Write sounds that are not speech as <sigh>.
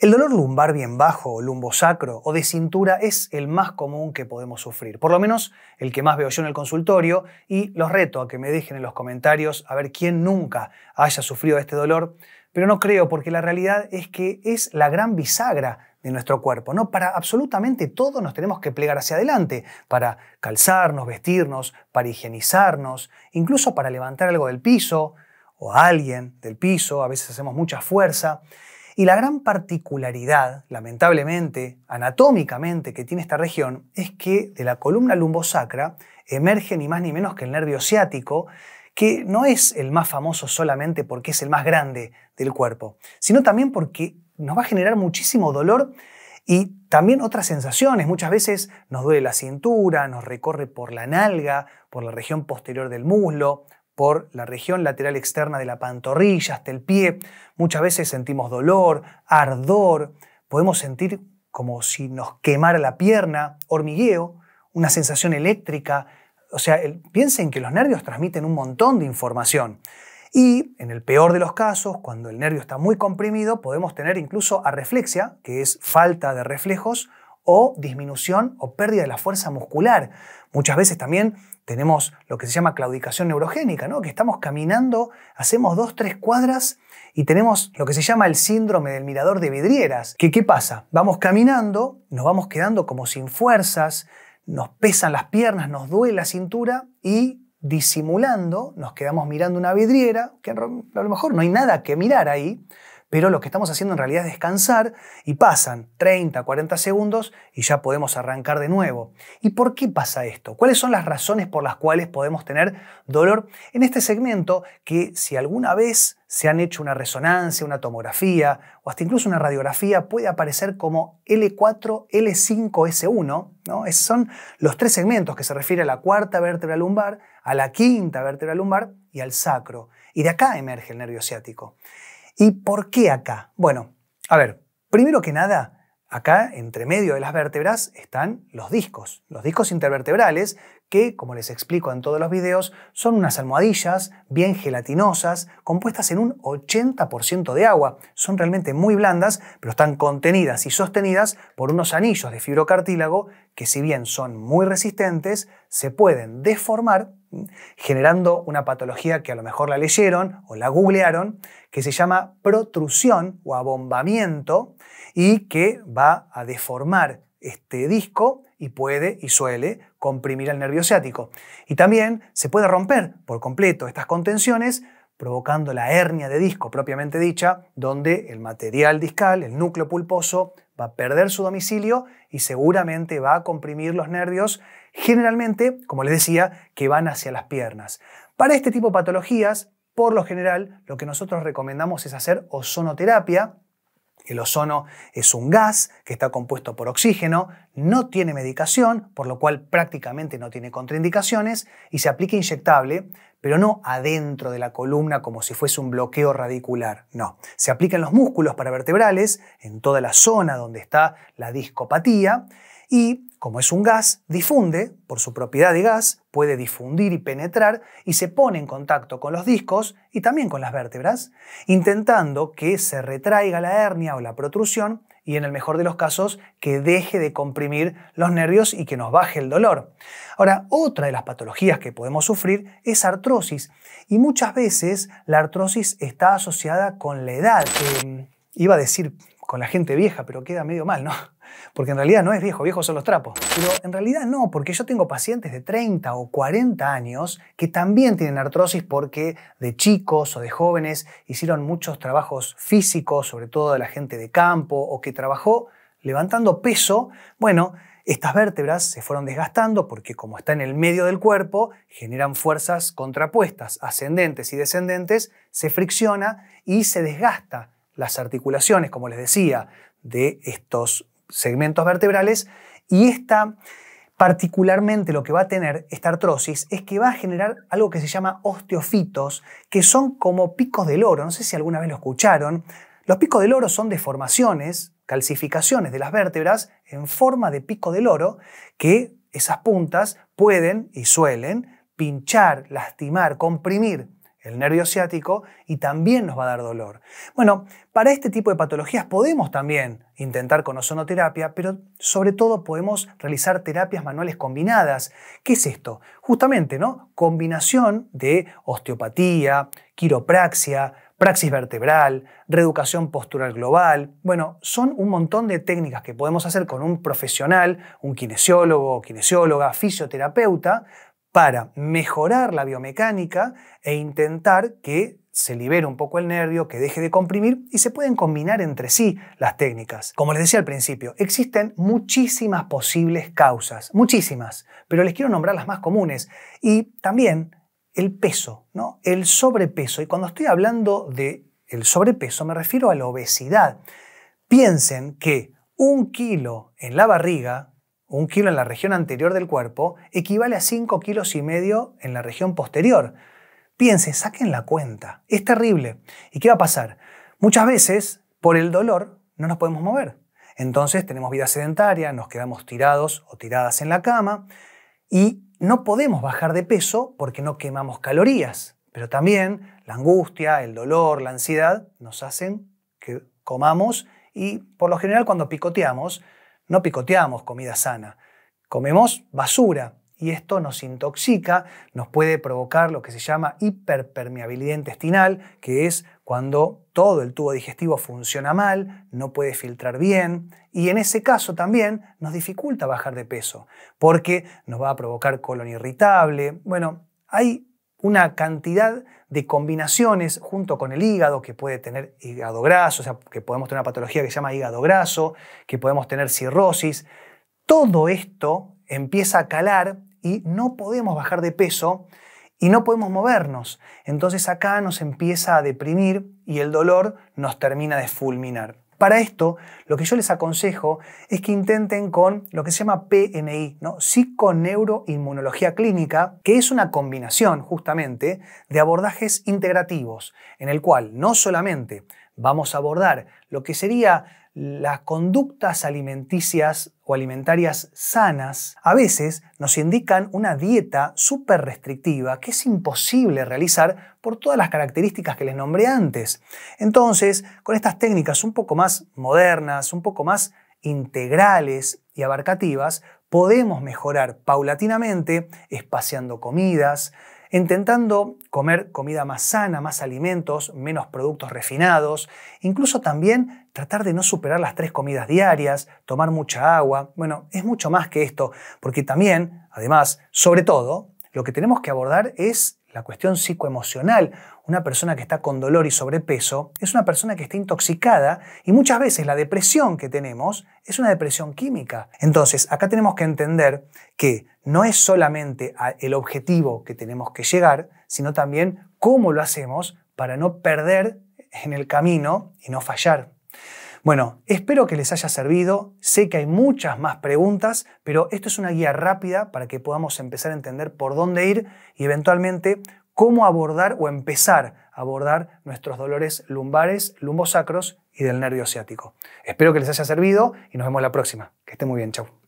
El dolor lumbar bien bajo, lumbosacro o de cintura es el más común que podemos sufrir, por lo menos el que más veo yo en el consultorio y los reto a que me dejen en los comentarios a ver quién nunca haya sufrido este dolor, pero no creo porque la realidad es que es la gran bisagra de nuestro cuerpo, ¿no? Para absolutamente todo nos tenemos que plegar hacia adelante, para calzarnos, vestirnos, para higienizarnos, incluso para levantar algo del piso o alguien del piso, a veces hacemos mucha fuerza. Y la gran particularidad, lamentablemente, anatómicamente, que tiene esta región es que de la columna lumbosacra emerge ni más ni menos que el nervio ciático, que no es el más famoso solamente porque es el más grande del cuerpo, sino también porque nos va a generar muchísimo dolor y también otras sensaciones. Muchas veces nos duele la cintura, nos recorre por la nalga, por la región posterior del muslo, por la región lateral externa de la pantorrilla hasta el pie. Muchas veces sentimos dolor, ardor, podemos sentir como si nos quemara la pierna, hormigueo, una sensación eléctrica. O sea, piensen que los nervios transmiten un montón de información. Y en el peor de los casos, cuando el nervio está muy comprimido, podemos tener incluso arreflexia, que es falta de reflejos, o disminución o pérdida de la fuerza muscular. Muchas veces también tenemos lo que se llama claudicación neurogénica, que estamos caminando, hacemos dos, tres cuadras y tenemos lo que se llama el síndrome del mirador de vidrieras. qué pasa? Vamos caminando, nos vamos quedando como sin fuerzas, nos pesan las piernas, nos duele la cintura y disimulando nos quedamos mirando una vidriera, que a lo mejor no hay nada que mirar ahí, pero lo que estamos haciendo en realidad es descansar y pasan 30, 40 segundos y ya podemos arrancar de nuevo. ¿Y por qué pasa esto? ¿Cuáles son las razones por las cuales podemos tener dolor en este segmento que si alguna vez se han hecho una resonancia, una tomografía o hasta incluso una radiografía puede aparecer como L4, L5S1, ¿no? Esos son los tres segmentos que se refiere a la cuarta vértebra lumbar, a la quinta vértebra lumbar y al sacro. Y de acá emerge el nervio ciático. ¿Y por qué acá? Bueno, a ver, primero que nada, Acá, entre medio de las vértebras, están los discos, los discos intervertebrales, que, como les explico en todos los videos, son unas almohadillas bien gelatinosas, compuestas en un 80% de agua. Son realmente muy blandas, pero están contenidas y sostenidas por unos anillos de fibrocartílago que, si bien son muy resistentes, se pueden deformar generando una patología que a lo mejor la leyeron o la googlearon, que se llama protrusión o abombamiento y que va a deformar este disco y puede y suele comprimir el nervio ciático. Y también se puede romper por completo estas contenciones provocando la hernia de disco propiamente dicha, donde el material discal, el núcleo pulposo, va a perder su domicilio y seguramente va a comprimir los nervios, generalmente, como les decía, que van hacia las piernas. Para este tipo de patologías, por lo general, lo que nosotros recomendamos es hacer ozonoterapia, el ozono es un gas que está compuesto por oxígeno, no tiene medicación, por lo cual prácticamente no tiene contraindicaciones y se aplica inyectable, pero no adentro de la columna como si fuese un bloqueo radicular, no. Se aplica en los músculos paravertebrales, en toda la zona donde está la discopatía y como es un gas, difunde, por su propiedad de gas, puede difundir y penetrar y se pone en contacto con los discos y también con las vértebras, intentando que se retraiga la hernia o la protrusión y en el mejor de los casos que deje de comprimir los nervios y que nos baje el dolor. Ahora, otra de las patologías que podemos sufrir es artrosis y muchas veces la artrosis está asociada con la edad. iba a decir con la gente vieja, pero queda medio mal, ¿no? <laughs> Porque en realidad no es viejo, viejos son los trapos. Pero en realidad no, porque yo tengo pacientes de 30 o 40 años que también tienen artrosis porque de chicos o de jóvenes hicieron muchos trabajos físicos, sobre todo de la gente de campo o que trabajó levantando peso. Bueno, estas vértebras se fueron desgastando porque como está en el medio del cuerpo, generan fuerzas contrapuestas, ascendentes y descendentes, se fricciona y se desgasta las articulaciones, como les decía, de estos segmentos vertebrales y esta particularmente lo que va a tener esta artrosis es que va a generar algo que se llama osteofitos, que son como picos de oro, no sé si alguna vez lo escucharon. Los picos del oro son deformaciones, calcificaciones de las vértebras en forma de pico de oro que esas puntas pueden y suelen pinchar, lastimar, comprimir el nervio ciático, y también nos va a dar dolor. Bueno, para este tipo de patologías podemos también intentar con ozonoterapia, pero sobre todo podemos realizar terapias manuales combinadas. ¿Qué es esto? Justamente, ¿no? Combinación de osteopatía, quiropraxia, praxis vertebral, reeducación postural global. Bueno, son un montón de técnicas que podemos hacer con un profesional, un kinesiólogo, kinesióloga, fisioterapeuta, para mejorar la biomecánica e intentar que se libere un poco el nervio, que deje de comprimir y se pueden combinar entre sí las técnicas. Como les decía al principio, existen muchísimas posibles causas, muchísimas, pero les quiero nombrar las más comunes y también el peso, ¿no? El sobrepeso y cuando estoy hablando de el sobrepeso me refiero a la obesidad. Piensen que un kilo en la barriga un kilo en la región anterior del cuerpo equivale a 5 kilos y medio en la región posterior. Piensen, saquen la cuenta. Es terrible. ¿Y qué va a pasar? Muchas veces, por el dolor, no nos podemos mover. Entonces tenemos vida sedentaria, nos quedamos tirados o tiradas en la cama y no podemos bajar de peso porque no quemamos calorías. Pero también la angustia, el dolor, la ansiedad nos hacen que comamos y por lo general cuando picoteamos no picoteamos comida sana, comemos basura y esto nos intoxica, nos puede provocar lo que se llama hiperpermeabilidad intestinal, que es cuando todo el tubo digestivo funciona mal, no puede filtrar bien y en ese caso también nos dificulta bajar de peso porque nos va a provocar colon irritable. Bueno, hay una cantidad de combinaciones junto con el hígado, que puede tener hígado graso, o sea, que podemos tener una patología que se llama hígado graso, que podemos tener cirrosis. Todo esto empieza a calar y no podemos bajar de peso y no podemos movernos. Entonces acá nos empieza a deprimir y el dolor nos termina de fulminar. Para esto, lo que yo les aconsejo es que intenten con lo que se llama PNI, ¿no? psiconeuroinmunología clínica, que es una combinación justamente de abordajes integrativos, en el cual no solamente vamos a abordar lo que serían las conductas alimenticias o alimentarias sanas. A veces nos indican una dieta súper restrictiva que es imposible realizar por todas las características que les nombré antes. Entonces, con estas técnicas un poco más modernas, un poco más integrales y abarcativas, podemos mejorar paulatinamente, espaciando comidas, intentando comer comida más sana, más alimentos, menos productos refinados, incluso también tratar de no superar las tres comidas diarias, tomar mucha agua. Bueno, es mucho más que esto, porque también, además, sobre todo, lo que tenemos que abordar es la cuestión psicoemocional, una persona que está con dolor y sobrepeso es una persona que está intoxicada y muchas veces la depresión que tenemos es una depresión química. Entonces, acá tenemos que entender que no es solamente el objetivo que tenemos que llegar, sino también cómo lo hacemos para no perder en el camino y no fallar. Bueno, espero que les haya servido. Sé que hay muchas más preguntas, pero esto es una guía rápida para que podamos empezar a entender por dónde ir y eventualmente cómo abordar o empezar a abordar nuestros dolores lumbares, lumbosacros y del nervio ciático. Espero que les haya servido y nos vemos la próxima. Que esté muy bien, chau.